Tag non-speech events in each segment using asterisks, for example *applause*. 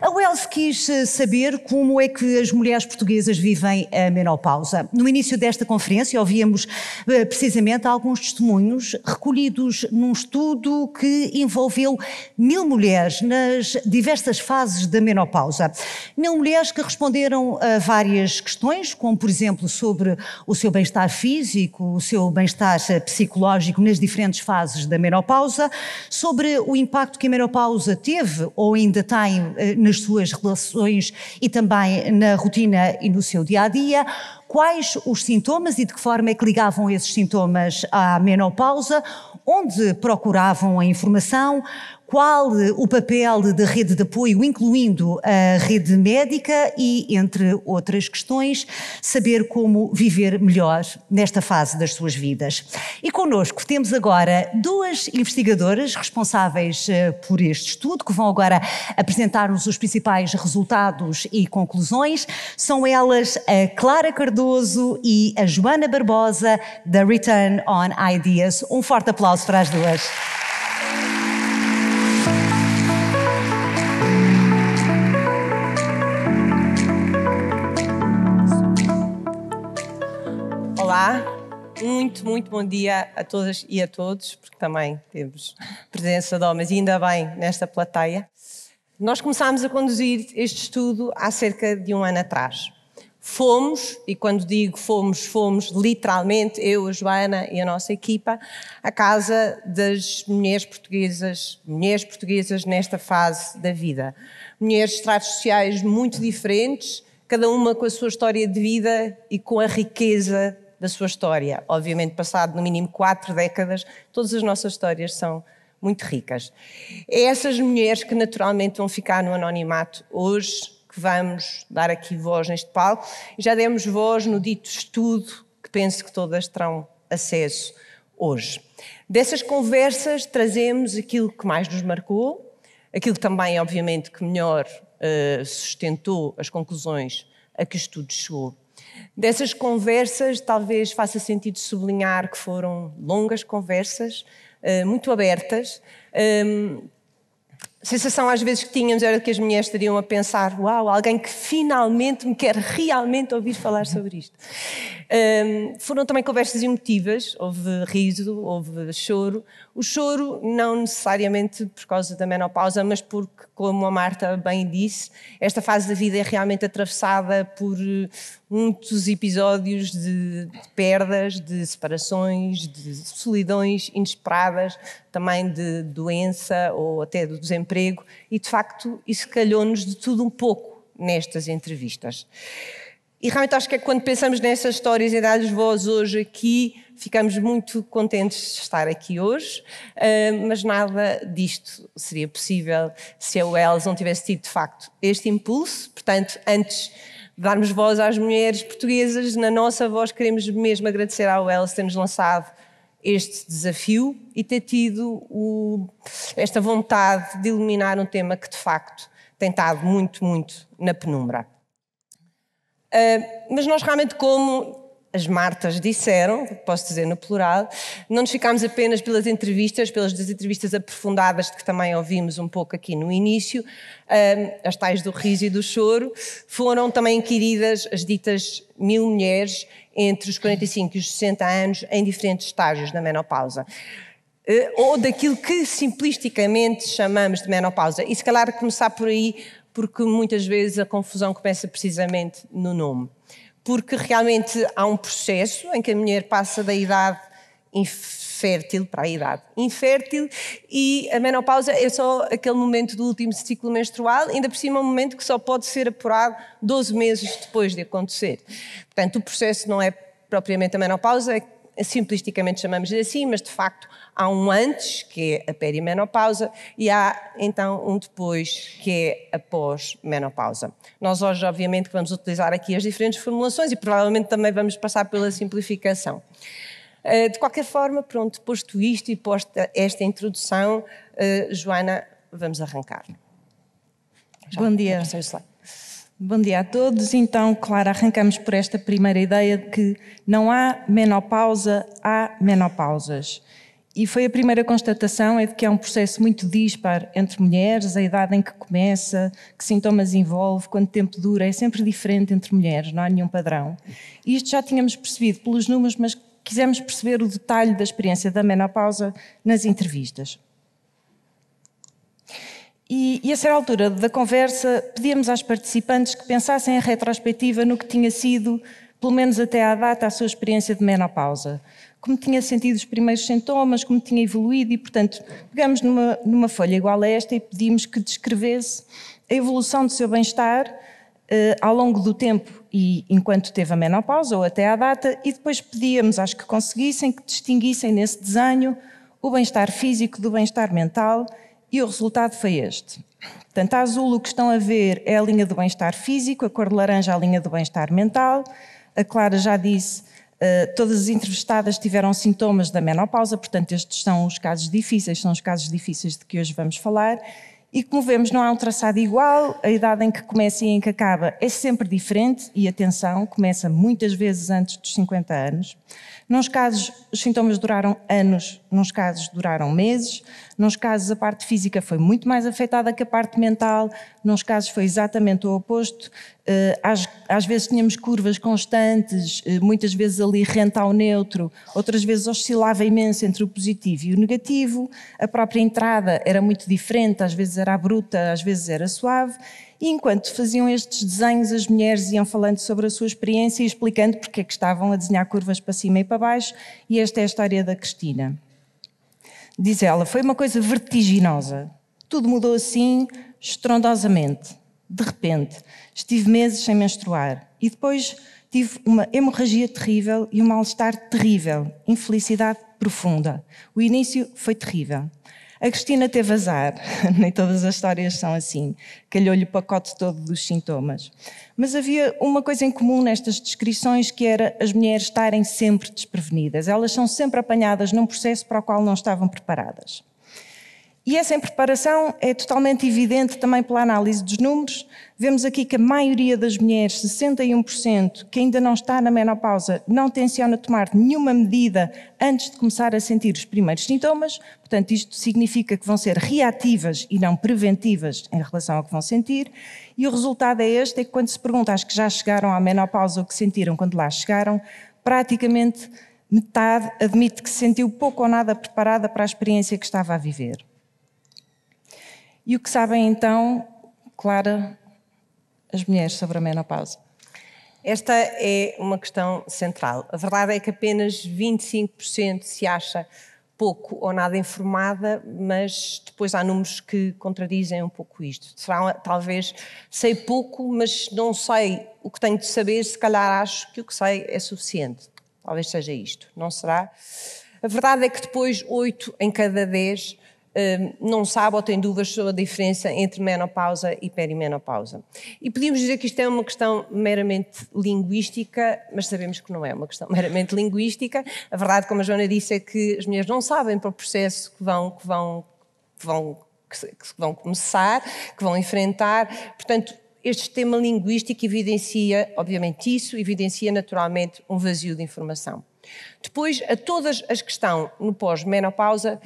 A Wells quis eh, saber como é que as mulheres portuguesas vivem a menopausa. No início desta conferência, ouvíamos eh, precisamente alguns testemunhos recolhidos num estudo que envolveu mil mulheres nas diversas fases da menopausa. Mil mulheres que responderam a várias questões, como, por exemplo, sobre o seu bem-estar físico, o seu bem-estar eh, psicológico nas diferentes fases da menopausa, sobre o impacto que a menopausa teve ou ainda tem nas suas relações e também na rotina e no seu dia a dia. Quais os sintomas e de que forma é que ligavam esses sintomas à menopausa? Onde procuravam a informação? Qual eh, o papel da rede de apoio, incluindo a rede médica e, entre outras questões, saber como viver melhor nesta fase das suas vidas. E connosco temos agora duas investigadoras responsáveis eh, por este estudo, que vão agora apresentar-nos os principais resultados e conclusões. São elas a Clara Cardoso e a Joana Barbosa, da Return on Ideas. Um forte aplauso para as duas. Muito, muito bom dia a todas e a todos, porque também temos presença de homens, e ainda bem, nesta plateia. Nós começámos a conduzir este estudo há cerca de um ano atrás. Fomos, e quando digo fomos, fomos literalmente, eu, a Joana e a nossa equipa, à casa das mulheres portuguesas, mulheres portuguesas nesta fase da vida. Mulheres de estratos sociais muito diferentes, cada uma com a sua história de vida e com a riqueza da sua história. Obviamente, passado no mínimo quatro décadas, todas as nossas histórias são muito ricas. É essas mulheres que naturalmente vão ficar no anonimato hoje que vamos dar aqui voz neste palco. Já demos voz no dito estudo que penso que todas terão acesso hoje. Dessas conversas trazemos aquilo que mais nos marcou, aquilo também, obviamente, que melhor uh, sustentou as conclusões a que o estudo chegou Dessas conversas, talvez faça sentido sublinhar que foram longas conversas, eh, muito abertas. Ehm, a sensação às vezes que tínhamos era que as mulheres estariam a pensar: uau, alguém que finalmente me quer realmente ouvir falar sobre isto. Ehm, foram também conversas emotivas, houve riso, houve choro. O choro, não necessariamente por causa da menopausa, mas porque, como a Marta bem disse, esta fase da vida é realmente atravessada por muitos episódios de, de perdas, de separações, de solidões inesperadas, também de doença ou até do desemprego, e de facto isso calhou-nos de tudo um pouco nestas entrevistas. E realmente acho que é quando pensamos nessas histórias e dá lhes voz hoje aqui, ficamos muito contentes de estar aqui hoje, ah, mas nada disto seria possível se a Wells não tivesse tido de facto este impulso. Portanto, antes darmos voz às mulheres portuguesas. Na nossa voz, queremos mesmo agradecer à UELS ter nos lançado este desafio e ter tido o, esta vontade de iluminar um tema que, de facto, tem estado muito, muito na penumbra. Uh, mas nós realmente, como as Martas disseram, posso dizer no plural, não nos ficámos apenas pelas entrevistas, pelas entrevistas aprofundadas que também ouvimos um pouco aqui no início, as tais do riso e do choro, foram também inquiridas as ditas mil mulheres entre os 45 e os 60 anos em diferentes estágios da menopausa. Eh, ou daquilo que simplisticamente chamamos de menopausa. E se calhar começar por aí, porque muitas vezes a confusão começa precisamente no nome porque realmente há um processo em que a mulher passa da idade infértil para a idade infértil e a menopausa é só aquele momento do último ciclo menstrual, ainda por cima é um momento que só pode ser apurado 12 meses depois de acontecer. Portanto, o processo não é propriamente a menopausa, simplisticamente chamamos-lhe assim, mas de facto Há um antes, que é a perimenopausa, e há então um depois, que é a pós-menopausa. Nós hoje, obviamente, vamos utilizar aqui as diferentes formulações e provavelmente também vamos passar pela simplificação. Eh, de qualquer forma, pronto, posto isto e posta esta introdução, eh, Joana, vamos arrancar. Já Bom dia. Bom dia a todos. Então, claro, arrancamos por esta primeira ideia de que não há menopausa, há menopausas. E foi a primeira constatação é de que há um processo muito dispar entre mulheres, a idade em que começa, que sintomas envolve, quanto tempo dura, é sempre diferente entre mulheres, não há nenhum padrão. E isto já tínhamos percebido pelos números, mas quisemos perceber o detalhe da experiência da menopausa nas entrevistas. E, e, a ser altura da conversa, pedíamos às participantes que pensassem em retrospectiva no que tinha sido, pelo menos até à data, a sua experiência de menopausa como tinha sentido os primeiros sintomas, como tinha evoluído e, portanto, pegamos numa, numa folha igual a esta e pedimos que descrevesse a evolução do seu bem-estar eh, ao longo do tempo e enquanto teve a menopausa ou até à data e depois pedíamos às que conseguissem que distinguissem nesse desenho o bem-estar físico do bem-estar mental e o resultado foi este. Portanto, a azul o que estão a ver é a linha do bem-estar físico, a cor de laranja é a linha do bem-estar mental, a Clara já disse eh, todas as entrevistadas tiveram sintomas da menopausa, portanto, estes são os casos difíceis, são os casos difíceis de que hoje vamos falar. E como vemos, não há um traçado igual, a idade em que começa e em que acaba é sempre diferente, e atenção, começa muitas vezes antes dos 50 anos. Nos casos, os sintomas duraram anos, nos casos, duraram meses, nos casos, a parte física foi muito mais afetada que a parte mental, nos casos, foi exatamente o oposto. Eh, às, às vezes, tínhamos curvas constantes, eh, muitas vezes ali renta ao neutro, outras vezes oscilava imenso entre o positivo e o negativo, a própria entrada era muito diferente, às vezes era bruta, às vezes era suave. E enquanto faziam estes desenhos, as mulheres iam falando sobre a sua experiência e explicando porque é que estavam a desenhar curvas para cima e para baixo, e esta é a história da Cristina. Diz ela, foi uma coisa vertiginosa. Tudo mudou assim, estrondosamente. De repente, estive meses sem menstruar e depois tive uma hemorragia terrível e um mal-estar terrível, infelicidade profunda. O início foi terrível. A Cristina teve azar, *laughs* nem todas as histórias são assim, calhou-lhe o pacote todo dos sintomas. Mas havia uma coisa em comum nestas descrições que era as mulheres estarem sempre desprevenidas, elas são sempre apanhadas num processo para o qual não estavam preparadas. E essa impreparação é totalmente evidente também pela análise dos números. Vemos aqui que a maioria das mulheres, 61%, que ainda não está na menopausa, não tenciona tomar nenhuma medida antes de começar a sentir os primeiros sintomas. Portanto, isto significa que vão ser reativas e não preventivas em relação ao que vão sentir. E o resultado é este, é que quando se pergunta às que já chegaram à menopausa o que sentiram quando lá chegaram, praticamente metade admite que se sentiu pouco ou nada preparada para a experiência que estava a viver. E o que sabem então, Clara, as mulheres sobre a menopausa? Esta é uma questão central. A verdade é que apenas 25% se acha pouco ou nada informada, mas depois há números que contradizem um pouco isto. Será talvez sei pouco, mas não sei o que tenho de saber, se calhar acho que o que sei é suficiente. Talvez seja isto, não será? A verdade é que depois 8 em cada 10 Hum, não sabe ou tem dúvidas sobre a diferença entre menopausa e perimenopausa. E podíamos dizer que isto é uma questão meramente linguística, mas sabemos que não é uma questão *laughs* meramente linguística. A verdade, como a Joana disse, é que as mulheres não sabem para o processo que vão, que vão, que vão, que vão começar, que vão enfrentar. Portanto, este sistema linguístico evidencia, obviamente, isso, evidencia naturalmente um vazio de informação. Depois, a todas as que estão no pós-menopausa,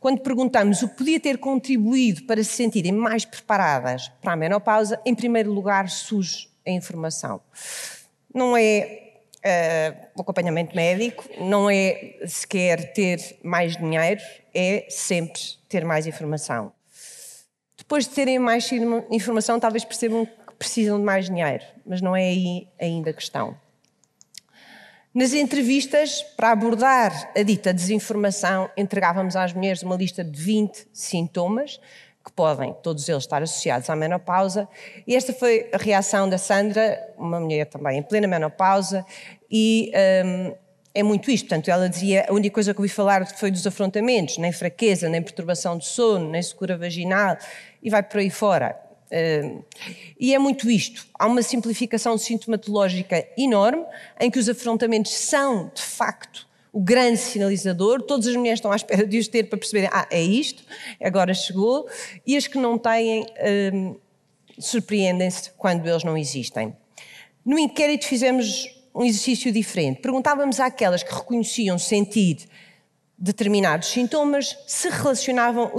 quando perguntamos o que podia ter contribuído para se sentirem mais preparadas para a menopausa, em primeiro lugar surge a informação. Não é uh, acompanhamento médico, não é sequer ter mais dinheiro, é sempre ter mais informação. Depois de terem mais informação, talvez percebam que precisam de mais dinheiro, mas não é aí ainda a questão. Nas entrevistas, para abordar a dita desinformação, entregávamos às mulheres uma lista de 20 sintomas, que podem todos eles estar associados à menopausa. E esta foi a reação da Sandra, uma mulher também em plena menopausa, e um, é muito isto. Portanto, ela dizia: a única coisa que ouvi falar foi dos afrontamentos, nem fraqueza, nem perturbação de sono, nem secura vaginal, e vai por aí fora. Uh, e é muito isto. Há uma simplificação sintomatológica enorme, em que os afrontamentos são, de facto, o grande sinalizador. Todas as mulheres estão à espera de os ter para perceberem: ah, é isto, agora chegou. E as que não têm, uh, surpreendem-se quando eles não existem. No inquérito fizemos um exercício diferente. Perguntávamos àquelas que reconheciam sentir determinados sintomas se relacionavam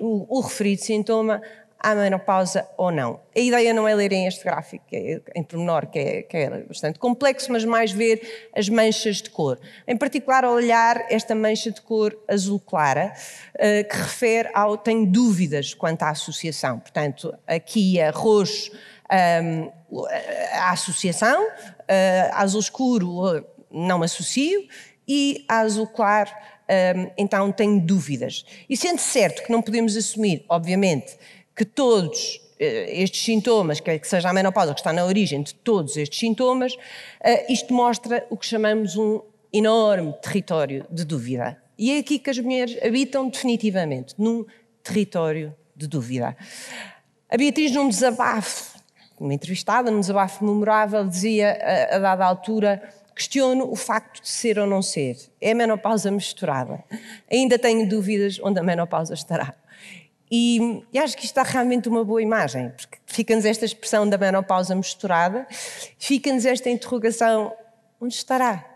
o, o referido sintoma à menopausa ou não. A ideia não é lerem este gráfico é, em pormenor, que é, que é bastante complexo, mas mais ver as manchas de cor. Em particular, olhar esta mancha de cor azul clara, eh, que refere ao tenho dúvidas quanto à associação. Portanto, aqui é roxo ehm, eh, a associação, eh, azul escuro não associo e azul claro ehm, então tenho dúvidas. E sendo certo que não podemos assumir, obviamente, que todos eh, estes sintomas, quer que seja a menopausa que está na origem de todos estes sintomas, eh, isto mostra o que chamamos um enorme território de dúvida. E é aqui que as mulheres habitam definitivamente, num território de dúvida. A Beatriz, num desabafo, numa entrevistada, num desabafo memorável, dizia a, a dada altura: questiono o facto de ser ou não ser. É a menopausa misturada. Ainda tenho dúvidas onde a menopausa estará. E, e, acho que isto dá realmente uma boa imagem, porque fica-nos esta expressão da menopausa misturada, fica-nos esta interrogação: onde estará?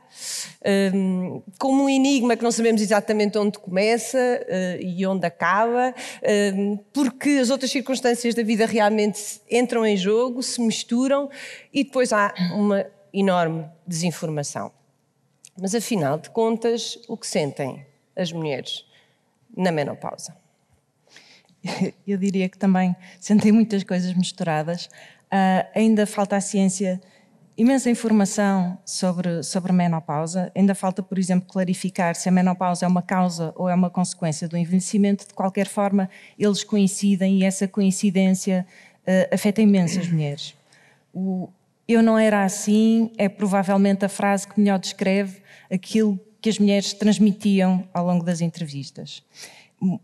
Um, como um enigma que não sabemos exatamente onde começa uh, e onde acaba, um, porque as outras circunstâncias da vida realmente entram em jogo, se misturam e depois há uma enorme desinformação. Mas afinal de contas, o que sentem as mulheres na menopausa? *laughs* eu diria que também sentem muitas coisas misturadas. Uh, ainda falta a ciência imensa informação sobre, sobre menopausa. Ainda falta, por exemplo, clarificar se a menopausa é uma causa ou é uma consequência do envelhecimento. De qualquer forma, eles coincidem e essa coincidência uh, afeta imensas *coughs* mulheres. O eu não era assim é provavelmente a frase que melhor descreve aquilo que as mulheres transmitiam ao longo das entrevistas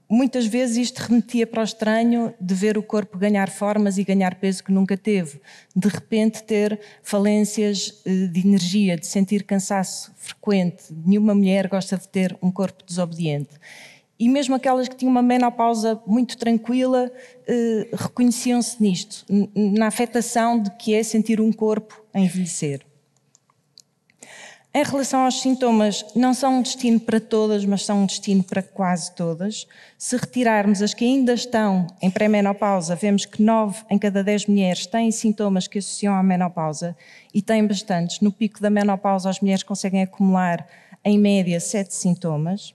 muitas vezes isto remetia para o estranho de ver o corpo ganhar formas e ganhar peso que nunca teve, de repente ter falências eh, de energia, de sentir cansaço frequente. Nenhuma mulher gosta de ter um corpo desobediente. E mesmo aquelas que tinham uma menopausa muito tranquila eh, reconheciam-se nisto, na afetação de que é sentir um corpo envelhecer. Em relação aos sintomas, não são um destino para todas, mas são um destino para quase todas. Se retirarmos as que ainda estão em pré-menopausa, vemos que 9 em cada 10 mulheres têm sintomas que associam à menopausa e têm bastantes. No pico da menopausa, as mulheres conseguem acumular, em média, 7 sintomas.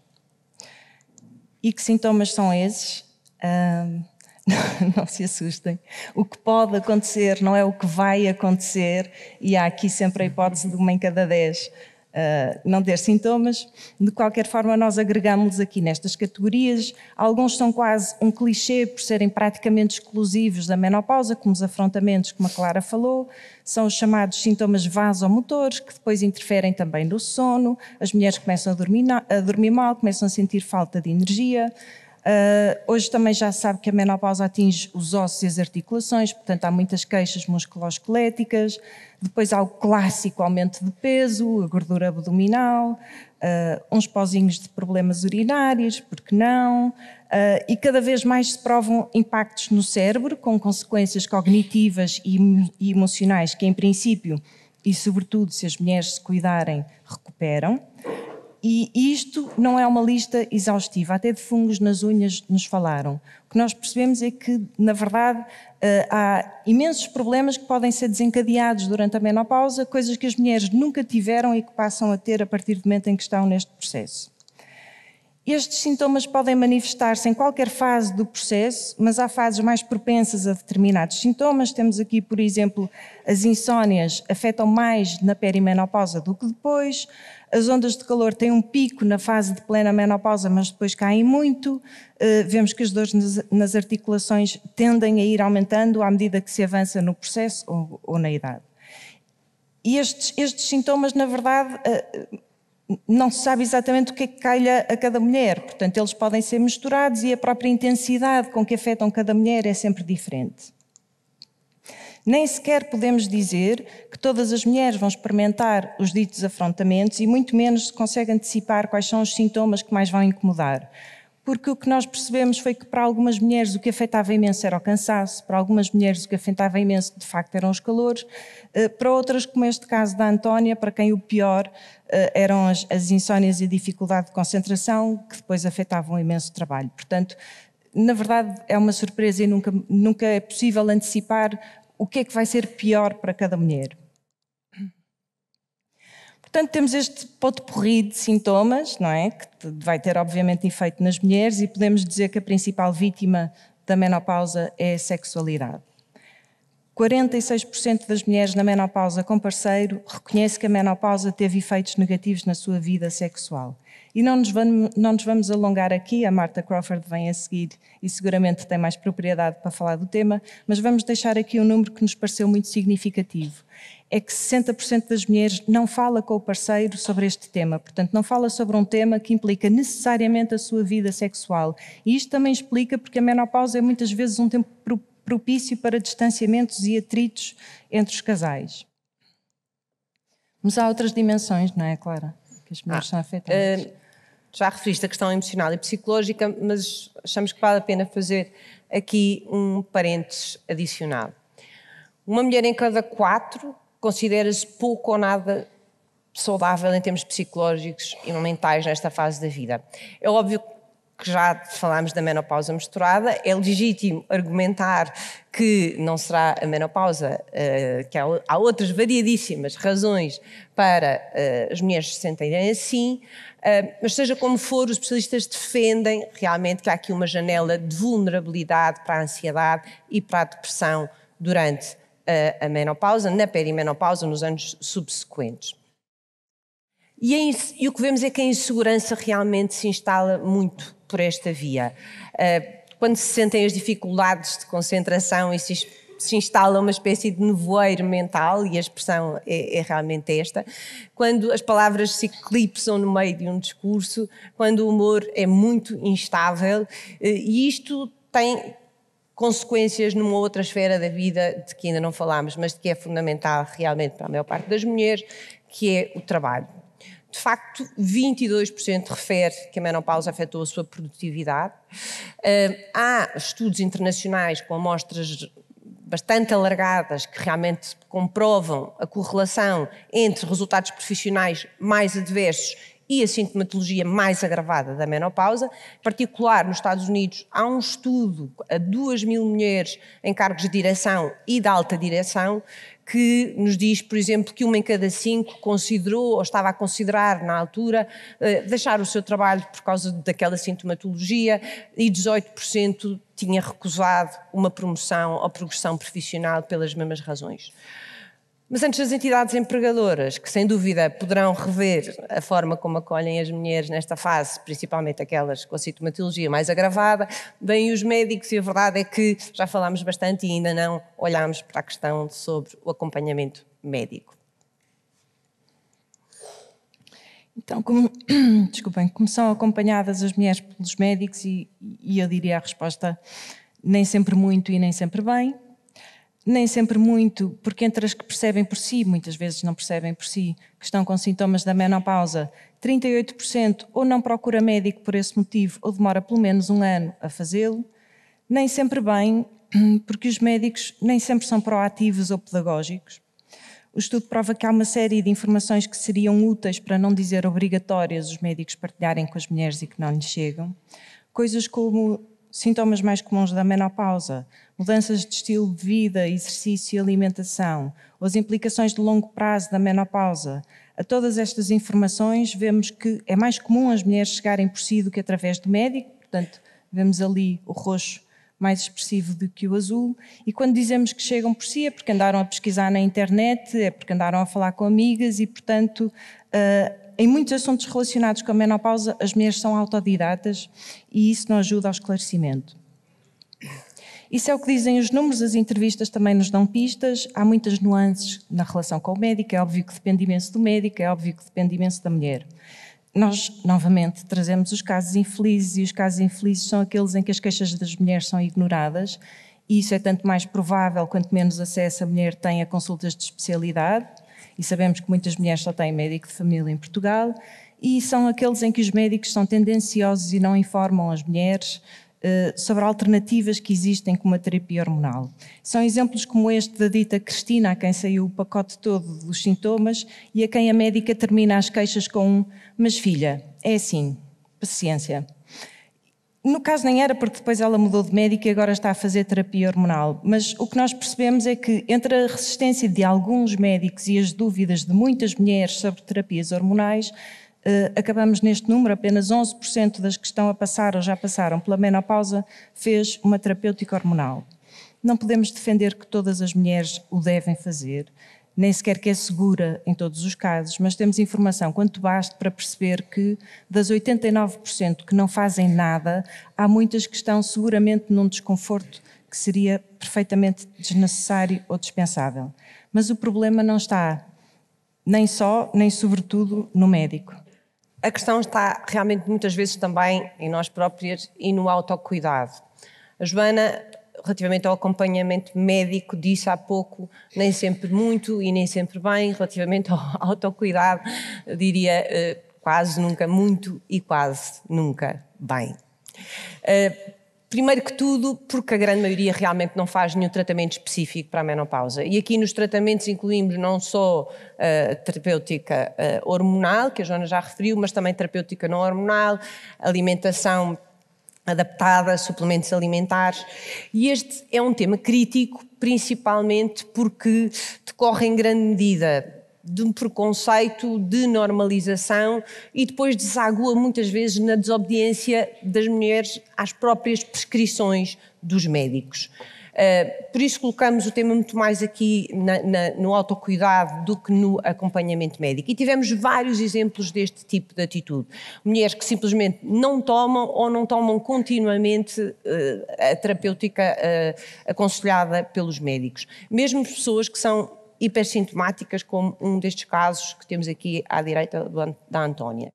E que sintomas são esses? Uh, *laughs* não, não se assustem. O que pode acontecer não é o que vai acontecer, e há aqui sempre a hipótese de uma em cada dez uh, não ter sintomas. De qualquer forma, nós agregamos aqui nestas categorias. Alguns são quase um clichê por serem praticamente exclusivos da menopausa, como os afrontamentos, como a Clara falou. São os chamados sintomas vasomotores, que depois interferem também no sono. As mulheres começam a dormir, a dormir mal, começam a sentir falta de energia. Uh, hoje também já se sabe que a menopausa atinge os ossos e as articulações, portanto há muitas queixas musculoesqueléticas, depois há o clássico aumento de peso, a gordura abdominal, uh, uns pozinhos de problemas urinários, porque não? Uh, e cada vez mais se provam impactos no cérebro, com consequências cognitivas e, e emocionais que, em princípio, e sobretudo se as mulheres se cuidarem, recuperam. E isto não é uma lista exaustiva, até de fungos nas unhas nos falaram. O que nós percebemos é que, na verdade, eh, há imensos problemas que podem ser desencadeados durante a menopausa, coisas que as mulheres nunca tiveram e que passam a ter a partir do momento em que estão neste processo. Estes sintomas podem manifestar-se em qualquer fase do processo, mas há fases mais propensas a determinados sintomas. Temos aqui, por exemplo, as insónias afetam mais na perimenopausa do que depois. As ondas de calor têm um pico na fase de plena menopausa, mas depois caem muito. Eh, vemos que as dores nas articulações tendem a ir aumentando à medida que se avança no processo ou, na idade. E estes, estes sintomas, na verdade, eh, não se sabe exatamente o que é que calha a cada mulher, portanto, eles podem ser misturados e a própria intensidade com que afetam cada mulher é sempre diferente. Nem sequer podemos dizer que todas as mulheres vão experimentar os ditos afrontamentos e muito menos se consegue antecipar quais são os sintomas que mais vão incomodar. Porque o que nós percebemos foi que para algumas mulheres o que afetava imenso era o cansaço, para algumas mulheres o que afetava imenso de facto eram os calores, eh, para outras, como este caso da Antónia, para quem o pior eh, eram as, as insónias e a dificuldade de concentração, que depois afetavam imenso o trabalho. Portanto, na verdade é uma surpresa e nunca, nunca é possível antecipar o que é que vai ser pior para cada mulher. Portanto, temos este potpourri de sintomas, não é? Que vai ter, obviamente, efeito nas mulheres e podemos dizer que a principal vítima da menopausa é a sexualidade. 46% das mulheres na menopausa com parceiro reconhece que a menopausa teve efeitos negativos na sua vida sexual. E não nos, vamos, não nos vamos alongar aqui, a Marta Crawford vem a seguir e seguramente tem mais propriedade para falar do tema, mas vamos deixar aqui um número que nos pareceu muito significativo. É que 60% das mulheres não fala com o parceiro sobre este tema, portanto, não fala sobre um tema que implica necessariamente a sua vida sexual. E isto também explica porque a menopausa é muitas vezes um tempo propício para distanciamentos e atritos entre os casais. Mas há outras dimensões, não é, Clara? Que as mulheres ah, são afetadas. Uh, já referiste a questão emocional e psicológica, mas achamos que vale a pena fazer aqui um parênteses adicional. Uma mulher em cada quatro considera-se pouco ou nada saudável em termos psicológicos e mentais nesta fase da vida. É óbvio que que já falámos da menopausa misturada, é legítimo argumentar que não será a menopausa, eh, que há outras variadíssimas razões para eh, as mulheres se sentirem assim, eh, mas seja como for, os especialistas defendem realmente que há aqui uma janela de vulnerabilidade para a ansiedade e para a depressão durante a menopausa, na perimenopausa, nos anos subsequentes. E, é e o que vemos é que a insegurança realmente se instala muito por esta via. Ah, quando se sentem as dificuldades de concentração e se, se instala uma espécie de nevoeiro mental, e a expressão é, é realmente esta, quando as palavras se eclipsam no meio de um discurso, quando o humor é muito instável, eh, e isto tem consequências numa outra esfera da vida de que ainda não falámos, mas de que é fundamental realmente para a maior parte das mulheres, que é o trabalho de facto, 22% refere que a menopausa afetou a sua produtividade. Há estudos internacionais com amostras bastante alargadas que realmente comprovam a correlação entre resultados profissionais mais adversos e a sintomatologia mais agravada da menopausa. Em particular, nos Estados Unidos, há um estudo a 2 mil mulheres em cargos de direção e de alta direção que nos diz, por exemplo, que uma em cada cinco considerou ou estava a considerar na altura eh, deixar o seu trabalho por causa daquela sintomatologia e 18% tinha recusado uma promoção ou progressão profissional pelas mesmas razões. Mas antes das entidades empregadoras, que sem dúvida poderão rever a forma como acolhem as mulheres nesta fase, principalmente aquelas com a sintomatologia mais agravada, vêm os médicos e a verdade é que já falámos bastante e ainda não olhámos para a questão sobre o acompanhamento médico. Então, como, *clears throat* desculpem, como são acompanhadas as mulheres pelos médicos e, e eu diria a resposta nem sempre muito e nem sempre bem, nem sempre muito, porque entre as que percebem por si, muitas vezes não percebem por si, que estão com sintomas da menopausa, 38% ou não procura médico por esse motivo ou demora pelo menos um ano a fazê-lo, nem sempre bem, *clears throat* porque os médicos nem sempre são proativos ou pedagógicos. O estudo prova que há uma série de informações que seriam úteis, para não dizer obrigatórias, os médicos partilharem com as mulheres e que não lhes chegam. Coisas como sintomas mais comuns da menopausa, mudanças de estilo de vida, exercício e alimentação, ou as implicações de longo prazo da menopausa. A todas estas informações, vemos que é mais comum as mulheres chegarem por si do que através do médico, portanto, vemos ali o roxo mais expressivo do que o azul. E quando dizemos que chegam por si é porque andaram a pesquisar na internet, é porque andaram a falar com amigas e, portanto, uh, em muitos assuntos relacionados com a menopausa, as mulheres são autodidatas e isso não ajuda ao esclarecimento. Isso é o que dizem os números, as entrevistas também nos dão pistas. Há muitas nuances na relação com o médico, é óbvio que depende imenso do médico, é óbvio que depende imenso da mulher. Nós, novamente, trazemos os casos infelizes e os casos infelizes são aqueles em que as queixas das mulheres são ignoradas e isso é tanto mais provável quanto menos acesso a mulher tem a consultas de especialidade e sabemos que muitas mulheres só têm médico de família em Portugal, e são aqueles em que os médicos são tendenciosos e não informam as mulheres eh, sobre alternativas que existem como a terapia hormonal. São exemplos como este da dita Cristina, a quem saiu o pacote todo dos sintomas e a quem a médica termina as queixas com um: Mas filha, é assim, paciência. No caso nem era porque depois ela mudou de médico e agora está a fazer terapia hormonal, mas o que nós percebemos é que entre a resistência de alguns médicos e as dúvidas de muitas mulheres sobre terapias hormonais, eh, acabamos neste número, apenas 11% das que estão a passar ou já passaram pela menopausa fez uma terapêutica hormonal. Não podemos defender que todas as mulheres o devem fazer, nem sequer que é segura em todos os casos, mas temos informação quanto baste para perceber que das 89% que não fazem nada, há muitas que estão seguramente num desconforto que seria perfeitamente desnecessário ou dispensável. Mas o problema não está nem só, nem sobretudo no médico. A questão está realmente muitas vezes também em nós próprias e no autocuidado. A Joana relativamente ao acompanhamento médico, disse há pouco, nem sempre muito e nem sempre bem, relativamente *laughs* ao autocuidado, diria eh, quase nunca muito e quase nunca bem. Eh, primeiro que tudo, porque a grande maioria realmente não faz nenhum tratamento específico para a menopausa. E aqui nos tratamentos incluímos não só eh, terapêutica hormonal, que a Joana já referiu, mas também terapêutica não hormonal, alimentação adaptada, suplementos alimentares. E este é um tema crítico, principalmente porque decorre em grande medida de um preconceito, de normalização e depois desagua muitas vezes na desobediência das mulheres às próprias prescrições dos médicos. Eh, por isso colocamos o tema muito mais aqui na, na, no autocuidado do que no acompanhamento médico. E tivemos vários exemplos deste tipo de atitude. Mulheres que simplesmente não tomam ou não tomam continuamente uh, a terapêutica uh, aconselhada pelos médicos. Mesmo pessoas que são hipersintomáticas, como um destes casos que temos aqui à direita da Antónia.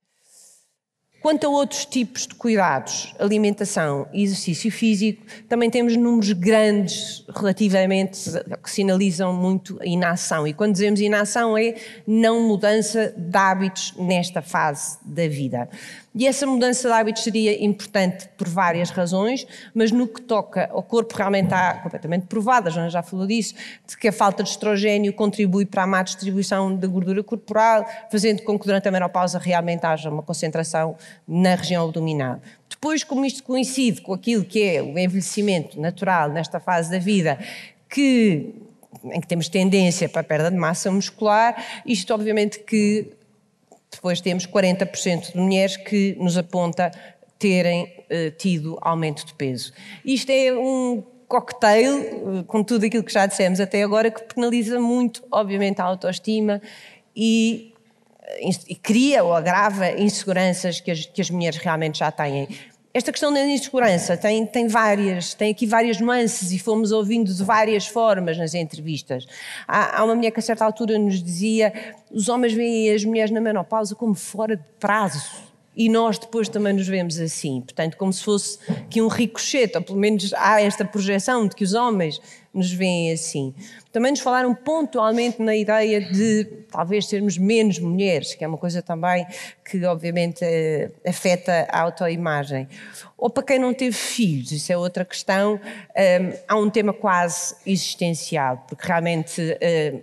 Quanto a outros tipos de cuidados, alimentação e exercício físico, também temos números grandes relativamente que sinalizam muito a inação. E quando dizemos inação é não mudança de hábitos nesta fase da vida. E essa mudança de hábitos seria importante por várias razões, mas no que toca ao corpo, realmente está completamente provada, a Joana já falou disso, de que a falta de estrogênio contribui para a má distribuição da gordura corporal, fazendo com que durante a menopausa realmente haja uma concentração na região abdominal. Depois, como isto coincide com aquilo que é o envelhecimento natural nesta fase da vida, que em que temos tendência para a perda de massa muscular, isto obviamente que depois temos 40% de mulheres que nos aponta terem eh, tido aumento de peso. Isto é um cocktail, eh, com tudo aquilo que já dissemos até agora, que penaliza muito, obviamente, a autoestima e, eh, e cria ou agrava inseguranças que as, que as mulheres realmente já têm. Esta questão da insegurança tem, tem várias, tem aqui várias nuances e fomos ouvindo de várias formas nas entrevistas. Há, há uma mulher que a certa altura nos dizia os homens veem as mulheres na menopausa como fora de prazo e nós depois também nos vemos assim. Portanto, como se fosse que um ricochete, ou pelo menos há esta projeção de que os homens nos veem assim. Também nos falaram pontualmente na ideia de talvez sermos menos mulheres, que é uma coisa também que obviamente eh, afeta a autoimagem. Ou para quem não teve filhos, isso é outra questão, eh, há um tema quase existencial, porque realmente eh,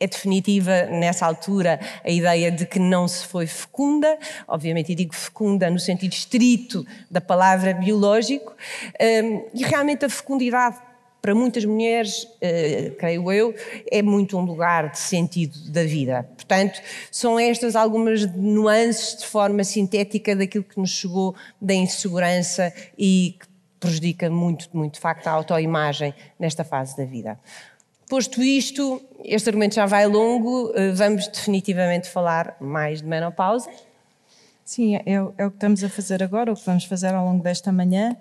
é definitiva nessa altura a ideia de que não se foi fecunda, obviamente, e digo fecunda no sentido estrito da palavra biológico, hum, e realmente a fecundidade para muitas mulheres, eh, creio eu, é muito um lugar de sentido da vida. Portanto, são estas algumas nuances de forma sintética daquilo que nos chegou da insegurança e que prejudica muito, muito de facto, a autoimagem nesta fase da vida. Posto isto, este argumento já vai longo, eh, vamos definitivamente falar mais de menopausa. Sim, é, é, é, o que estamos a fazer agora, o que vamos fazer ao longo desta manhã.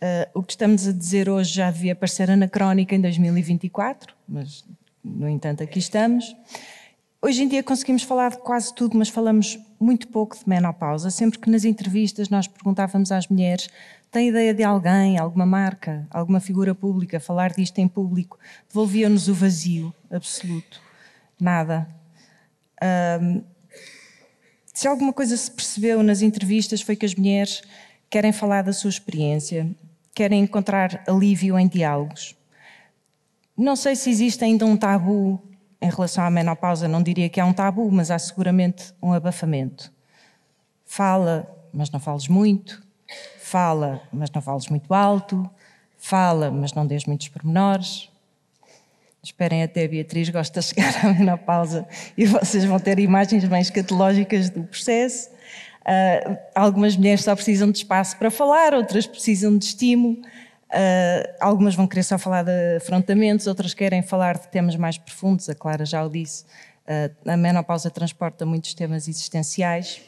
Uh, o que estamos a dizer hoje já devia parecer anacrónica em 2024, mas, no entanto, aqui estamos. Hoje em dia conseguimos falar de quase tudo, mas falamos muito pouco de menopausa. Sempre que nas entrevistas nós perguntávamos às mulheres tem ideia de alguém, alguma marca, alguma figura pública, falar disto em público? Devolvia-nos o vazio absoluto. Nada. Um, se alguma coisa se percebeu nas entrevistas foi que as mulheres querem falar da sua experiência, querem encontrar alívio em diálogos. Não sei se existe ainda um tabu em relação à menopausa, não diria que há é um tabu, mas há seguramente um abafamento. Fala, mas não fales muito. Fala, mas não fales muito alto. Fala, mas não dês muitos pormenores. Esperem até a Beatriz gosta de chegar à menopausa e vocês vão ter imagens bem escatológicas do processo. Uh, algumas mulheres só precisam de espaço para falar, outras precisam de estímulo. Uh, algumas vão querer só falar de afrontamentos, outras querem falar de temas mais profundos. A Clara já o disse. Uh, a menopausa transporta muitos temas existenciais.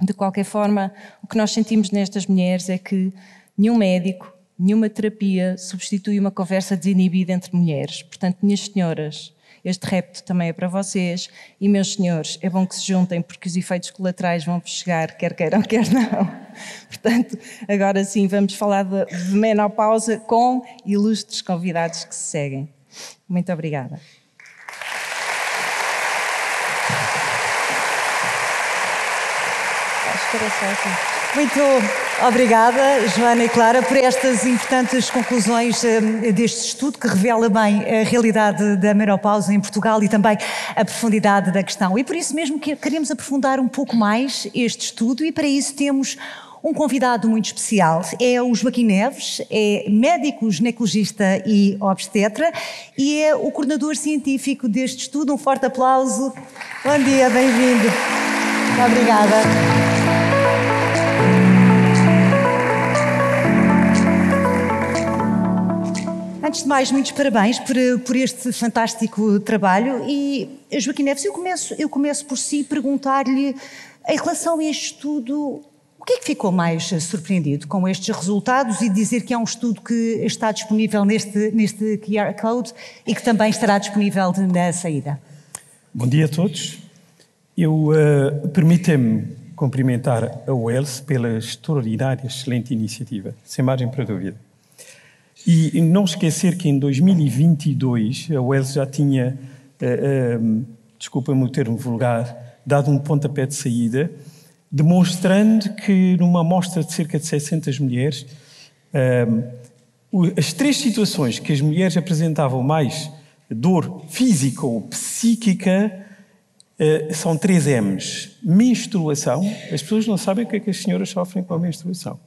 De qualquer forma, o que nós sentimos nestas mulheres é que nenhum médico, nenhuma terapia substitui uma conversa desinibida entre mulheres. Portanto, minhas senhoras, este repto também é para vocês e, meus senhores, é bom que se juntem porque os efeitos colaterais vão chegar, quer queiram, *laughs* quer não. Portanto, agora sim, vamos falar de, de menopausa com ilustres convidados que se seguem. Muito obrigada. Muito obrigada, Joana e Clara, por estas importantes conclusões eh, deste estudo que revela bem a realidade da menopausa em Portugal e também a profundidade da questão. E por isso mesmo que queremos aprofundar um pouco mais este estudo e para isso temos um convidado muito especial. É o Joaquim Neves, é médico ginecologista e obstetra e é o coordenador científico deste estudo. Um forte aplauso. Bom dia, bem-vindo. Obrigada. Antes de mais, muitos parabéns por, eh, por este fantástico trabalho. E, Joaquim Neves, eu começo, eu começo por si perguntar-lhe, em relação a este estudo, o que é que ficou mais eh, surpreendido com estes resultados e dizer que é um estudo que está disponível neste, neste QR Code e que também estará disponível na saída? Bom dia a todos. Eu uh, eh, permitem-me cumprimentar a UELS pela extraordinária, excelente iniciativa, sem margem para dúvida. E não esquecer que em 2022 a Wells já tinha, uh, eh, um, ehm, desculpa-me o termo vulgar, dado um pontapé de saída, demonstrando que numa amostra de cerca de 600 mulheres, ehm, as três situações que as mulheres apresentavam mais dor física ou psíquica uh, são três M's. Menstruação, as pessoas não sabem o que é que as senhoras sofrem com a menstruação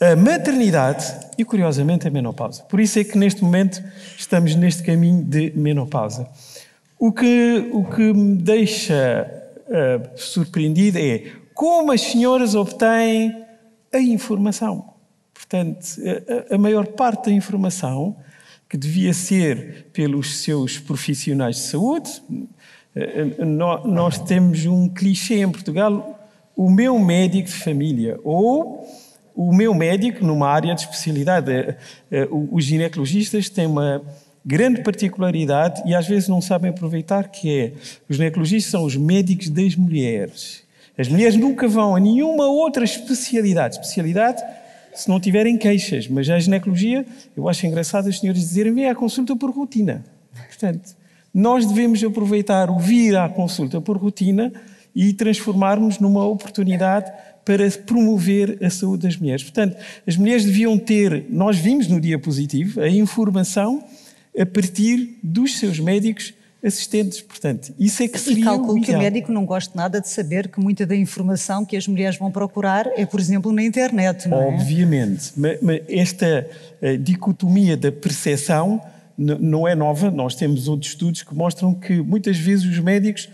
a maternidade e, curiosamente, a menopausa. Por isso é que neste momento estamos neste caminho de menopausa. O que, o que me deixa uh, surpreendido é como as senhoras obtêm a informação. Portanto, a, a maior parte da informação que devia ser pelos seus profissionais de saúde, eh, eh, nós temos um clichê em Portugal, o meu médico de família, ou o meu médico, numa área de especialidade, eh, eh, os ginecologistas têm uma grande particularidade e às vezes não sabem aproveitar, que é, os ginecologistas são os médicos das mulheres. As mulheres nunca vão a nenhuma outra especialidade. Especialidade se não tiverem queixas, mas a ginecologia, eu acho engraçado as senhoras dizerem, vem à consulta por rotina. Portanto, nós devemos aproveitar o vir à consulta por rotina e transformarmos numa oportunidade para promover a saúde das mulheres. Portanto, as mulheres deviam ter, nós vimos no dia positivo, a informação a partir dos seus médicos assistentes. Portanto, isso é que seria. E calculo o que o médico não gosta nada de saber que muita da informação que as mulheres vão procurar é, por exemplo, na internet, não é? Obviamente. Mas esta eh, dicotomia da percepção não é nova. Nós temos outros estudos que mostram que muitas vezes os médicos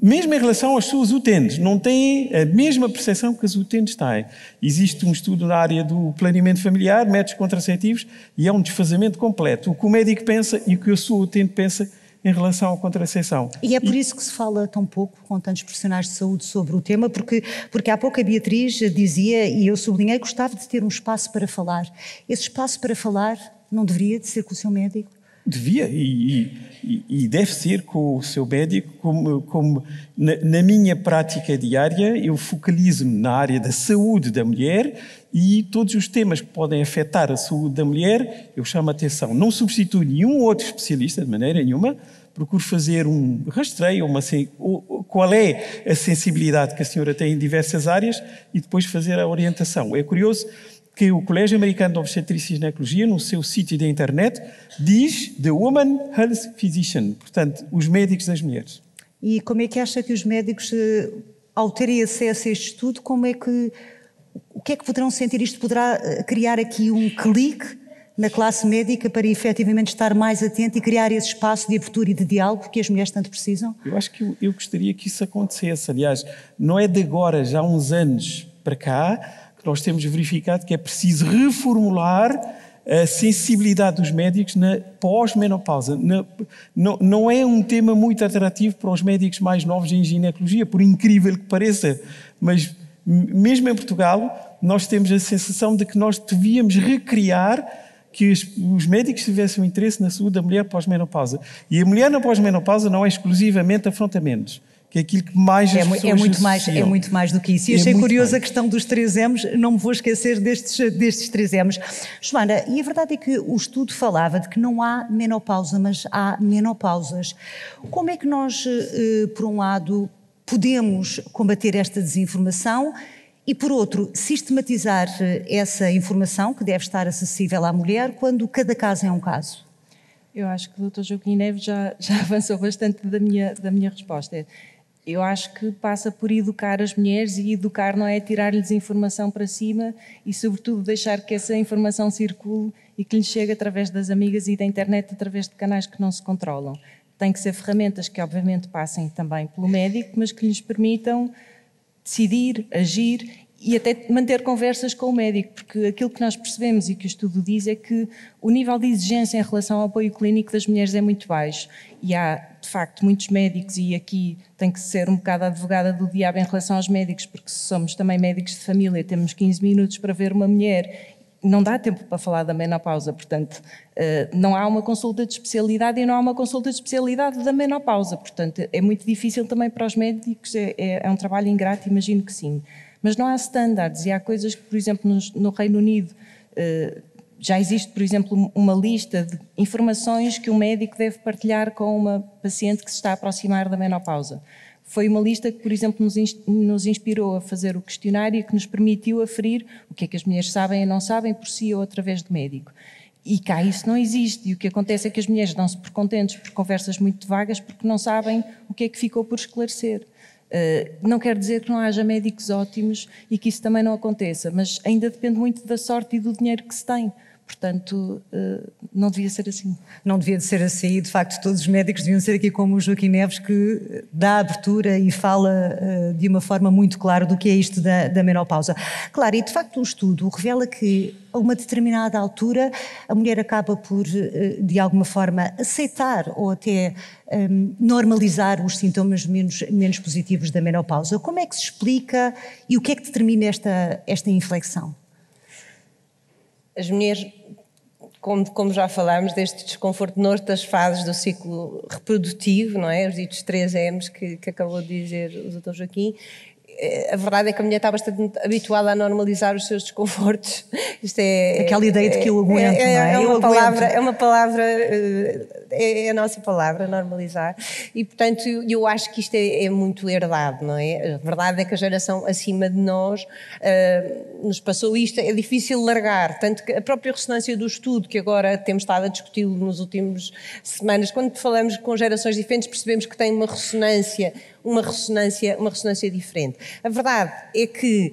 mesmo em relação aos seus utentes, não têm a mesma percepção que os utentes têm. Existe um estudo na área do planeamento familiar, métodos contraceptivos, e é um desfazamento completo. O que o médico pensa e o que o seu utente pensa em relação à contracepção. E é por isso que se fala tão pouco com tantos profissionais de saúde sobre o tema, porque, porque há pouco a Beatriz dizia, e eu sublinhei, gostava de ter um espaço para falar. Esse espaço para falar não deveria de ser com o seu médico? Devia, e, e e, deve ser com o seu médico, como, como na, na, minha prática diária, eu focalizo-me na área da saúde da mulher e todos os temas que podem afetar a saúde da mulher, eu chamo a atenção. Não substituo nenhum outro especialista, de maneira nenhuma, procuro fazer um rastreio, uma, qual é a sensibilidade que a senhora tem em diversas áreas e depois fazer a orientação. É curioso que o Colégio Americano de Obstetrícia e Ginecologia, no seu sítio da internet, diz The Woman Health Physician, portanto, os médicos das mulheres. E como é que acha que os médicos, eh, ao terem acesso a este estudo, como é que, o que é que poderão sentir? Isto poderá eh, criar aqui um clique na classe médica para efetivamente estar mais atento e criar esse espaço de abertura e de diálogo que as mulheres tanto precisam? Eu acho que eu, eu gostaria que isso acontecesse. Aliás, não é de agora, já há uns anos para cá, nós temos verificado que é preciso reformular a sensibilidade dos médicos na pós-menopausa. Não, não, é um tema muito atrativo para os médicos mais novos em ginecologia, por incrível que pareça, mas mesmo em Portugal, nós temos a sensação de que nós devíamos recriar que os médicos tivessem um interesse na saúde da mulher pós-menopausa. E a mulher na pós-menopausa não é exclusivamente afrontamentos que é aquilo que mais é, é pessoas é muito mais É muito mais do que isso. E é achei curiosa a questão dos 3 M's, não me vou esquecer destes, destes 3 M's. Joana, e a verdade é que o estudo falava de que não há menopausa, mas há menopausas. Como é que nós, eh, por um lado, podemos combater esta desinformação e, por outro, sistematizar eh, essa informação que deve estar acessível à mulher quando cada caso é um caso? Eu acho que o Dr. Joaquim Neves já, já *laughs* avançou bastante da minha, da minha resposta. Eu acho que passa por educar as mulheres e educar não é tirar-lhes informação para cima e, sobretudo, deixar que essa informação circule e que lhes chegue através das amigas e da internet, através de canais que não se controlam. Tem que ser ferramentas que, obviamente, passem também pelo médico, mas que lhes permitam decidir, agir e até manter conversas com o médico, porque aquilo que nós percebemos e que o estudo diz é que o nível de exigência em relação ao apoio clínico das mulheres é muito baixo e há, de facto, muitos médicos, e aqui tem que ser um bocado advogada do diabo em relação aos médicos, porque se somos também médicos de família, temos 15 minutos para ver uma mulher. Não dá tempo para falar da menopausa, portanto, eh, não há uma consulta de especialidade e não há uma consulta de especialidade da menopausa, portanto, é muito difícil também para os médicos, é, é, é um trabalho ingrato, imagino que sim. Mas não há estándares e há coisas que, por exemplo, no, Reino Unido eh, já existe, por exemplo, uma lista de informações que o um médico deve partilhar com uma paciente que se está a aproximar da menopausa. Foi uma lista que, por exemplo, nos, inspirou a fazer o questionário e que nos permitiu aferir o que é que as mulheres sabem e não sabem por si ou através do médico. E cá isso não existe. E o que acontece é que as mulheres dão-se por contentes por conversas muito vagas porque não sabem o que é que ficou por esclarecer. Eh, não quer dizer que não haja médicos ótimos e que isso também não aconteça, mas ainda depende muito da sorte e do dinheiro que se tem. Portanto, eh, não devia ser assim. Não devia ser assim, de facto, todos os médicos deviam ser aqui como o Joaquim Neves, que dá abertura e fala eh, de uma forma muito clara do que é isto da, da menopausa. Claro, e de facto, o estudo revela que a uma determinada altura, a mulher acaba por, eh, de alguma forma, aceitar ou até um, ehm, normalizar os sintomas menos, menos positivos da menopausa. Como é que se explica e o que é que determina esta, esta inflexão? as mulheres, como, como já falámos, deste desconforto noutras das fases do ciclo reprodutivo, não é? Os ditos 3 M's que, que acabou de dizer o doutor Joaquim, eh, a verdade é que a mulher está bastante habituada a normalizar os seus desconfortos. Isto é aquela ideia de que eu é, aguento, é, é, não é? É, é uma eu palavra, aguento. é uma palavra eh, é, é a nossa palavra, normalizar. E, portanto, eu acho que isto é, é muito herdado, não é? A verdade é que a geração acima de nós uh, nos passou isto, é difícil largar. Tanto que a própria ressonância do estudo, que agora temos estado a discuti-lo nos últimos semanas, quando falamos com gerações diferentes, percebemos que tem uma ressonância uma ressonância, uma ressonância diferente. A verdade é que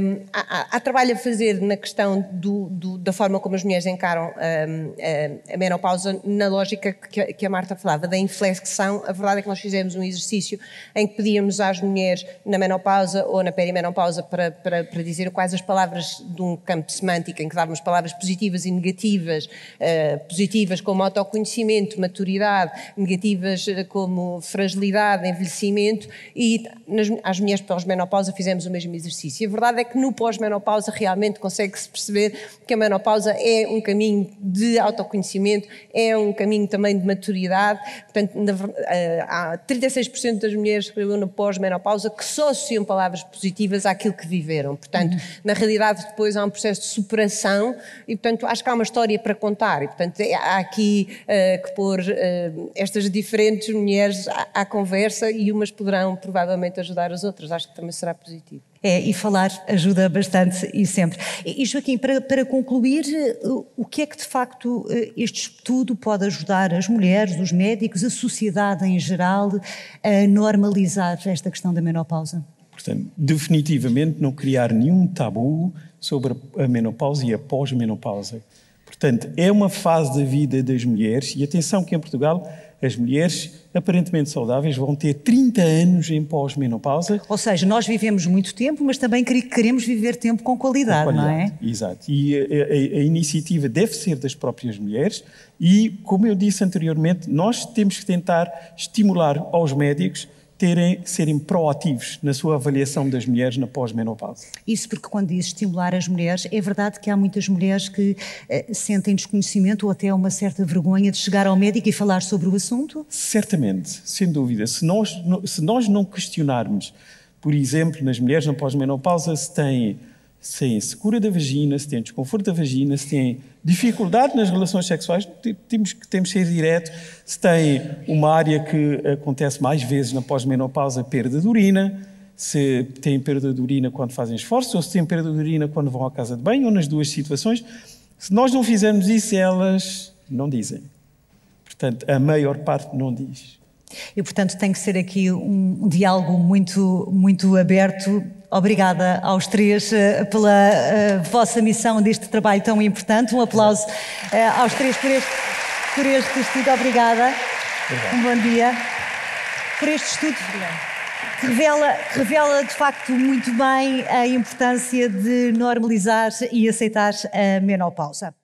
um, há, há, trabalho a fazer na questão do, do, da forma como as mulheres encaram um, a menopausa, na lógica que, que, a Marta falava, da inflexão. A verdade é que nós fizemos um exercício em que pedíamos às mulheres na menopausa ou na perimenopausa para, para, para dizer quais as palavras de um campo semântico, em que dávamos palavras positivas e negativas, uh, positivas como autoconhecimento, maturidade, negativas eh, como fragilidade, envelhecimento e nas, às mulheres pós-menopausa fizemos o mesmo exercício. E a verdade é que no pós-menopausa realmente consegue-se perceber que a menopausa é um caminho de autoconhecimento, é um caminho também de maturidade. Portanto, na, eh, há 36% das mulheres que no pós-menopausa que só associam palavras positivas àquilo que viveram. Portanto, uhum. na realidade depois há um processo de superação e, portanto, acho que há uma história para contar e, portanto, é, há aqui uh, que pôr uh, estas diferentes mulheres à, à conversa e umas poderão provavelmente ajudar as outras. Acho que também será positivo. É, e falar ajuda bastante e sempre. E Joaquim, para, para concluir, eh, o que é que de facto eh, este estudo pode ajudar as mulheres, os médicos, a sociedade em geral a normalizar esta questão da menopausa? Portanto, definitivamente não criar nenhum tabu sobre a menopausa e a pós-menopausa. Portanto, é uma fase da vida das mulheres, e atenção que em Portugal as mulheres aparentemente saudáveis vão ter 30 anos em pós-menopausa. Ou seja, nós vivemos muito tempo, mas também queremos viver tempo com qualidade, com qualidade não é? Exato. E a, a, a, iniciativa deve ser das próprias mulheres e, como eu disse anteriormente, nós temos que tentar estimular aos médicos terem, serem proativos na sua avaliação das mulheres na pós-menopausa. Isso porque quando diz estimular as mulheres, é verdade que há muitas mulheres que eh, sentem desconhecimento ou até uma certa vergonha de chegar ao médico e falar sobre o assunto? Certamente, sem dúvida. Se nós, se nós não questionarmos, por exemplo, nas mulheres na pós-menopausa se têm sem secura da vagina, se tem desconforto da vagina, se tem dificuldade nas relações sexuais, temos que, temos que ser direto, se tem uma área que acontece mais vezes na pós-menopausa, perda de urina, se tem perda de urina quando fazem esforço, ou se tem perda de urina quando vão à casa de banho, ou nas duas situações. Se nós não fizermos isso, elas não dizem. Portanto, a maior parte não diz. E, portanto, tem que ser aqui um diálogo muito, muito aberto Obrigada aos três eh, pela eh, vossa missão deste trabalho tão importante. Um aplauso eh, aos três por este, por este estudo. Obrigada. Obrigado. Um bom dia. Por este estudo. Que revela, que revela de facto muito bem a importância de normalizar e aceitar a menopausa.